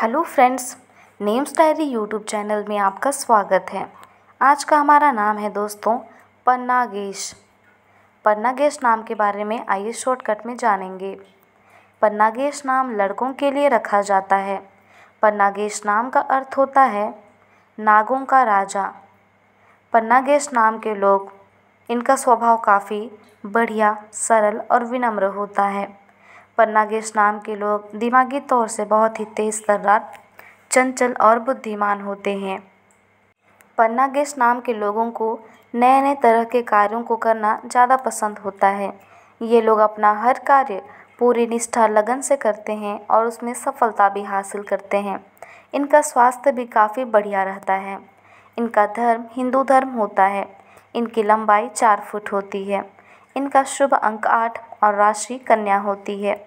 hello friends names diary YouTube channel में आपका स्वागत है आज का हमारा नाम है दोस्तों पन्ना गेश पन्ना गेश नाम के बारे में आइए शॉर्टकट में जानेंगे पन्ना गेश नाम लड़कों के लिए रखा जाता है पन्ना गेश नाम का अर्थ होता है नागों का राजा पन्ना गेश नाम के लोग इनका स्वभाव काफ़ी बढ़िया सरल और विनम्र होता है पर गेस नाम के लोग दिमागी तौर से बहुत ही तेज़ तर्रार चंचल और बुद्धिमान होते हैं पन्ना नाम के लोगों को नए नए तरह के कार्यों को करना ज़्यादा पसंद होता है ये लोग अपना हर कार्य पूरी निष्ठा लगन से करते हैं और उसमें सफलता भी हासिल करते हैं इनका स्वास्थ्य भी काफ़ी बढ़िया रहता है इनका धर्म हिंदू धर्म होता है इनकी लंबाई चार फुट होती है इनका शुभ अंक आठ और राशि कन्या होती है